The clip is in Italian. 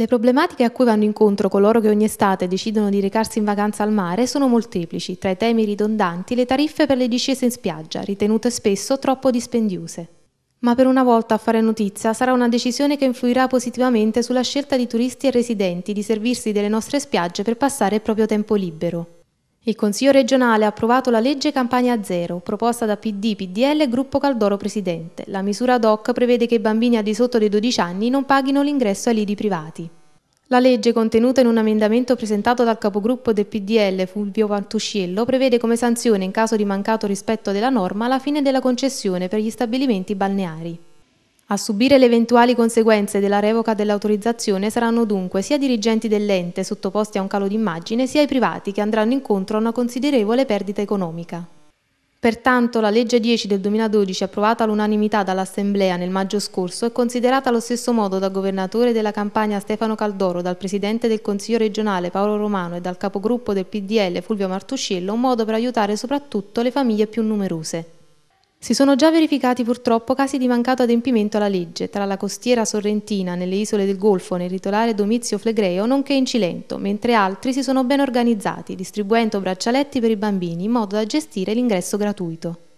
Le problematiche a cui vanno incontro coloro che ogni estate decidono di recarsi in vacanza al mare sono molteplici, tra i temi ridondanti le tariffe per le discese in spiaggia, ritenute spesso troppo dispendiose. Ma per una volta a fare notizia sarà una decisione che influirà positivamente sulla scelta di turisti e residenti di servirsi delle nostre spiagge per passare il proprio tempo libero. Il Consiglio regionale ha approvato la legge Campania Zero, proposta da PD, PDL e Gruppo Caldoro Presidente. La misura ad hoc prevede che i bambini al di sotto dei 12 anni non paghino l'ingresso ai lidi privati. La legge, contenuta in un emendamento presentato dal capogruppo del PDL Fulvio Pantusciello, prevede come sanzione in caso di mancato rispetto della norma la fine della concessione per gli stabilimenti balneari. A subire le eventuali conseguenze della revoca dell'autorizzazione saranno dunque sia i dirigenti dell'ente sottoposti a un calo d'immagine, sia i privati che andranno incontro a una considerevole perdita economica. Pertanto la legge 10 del 2012 approvata all'unanimità dall'Assemblea nel maggio scorso è considerata allo stesso modo dal governatore della Campania Stefano Caldoro, dal presidente del Consiglio regionale Paolo Romano e dal capogruppo del PDL Fulvio Martuscello un modo per aiutare soprattutto le famiglie più numerose. Si sono già verificati purtroppo casi di mancato adempimento alla legge tra la costiera sorrentina nelle isole del Golfo nel titolare Domizio Flegreo nonché in Cilento, mentre altri si sono ben organizzati distribuendo braccialetti per i bambini in modo da gestire l'ingresso gratuito.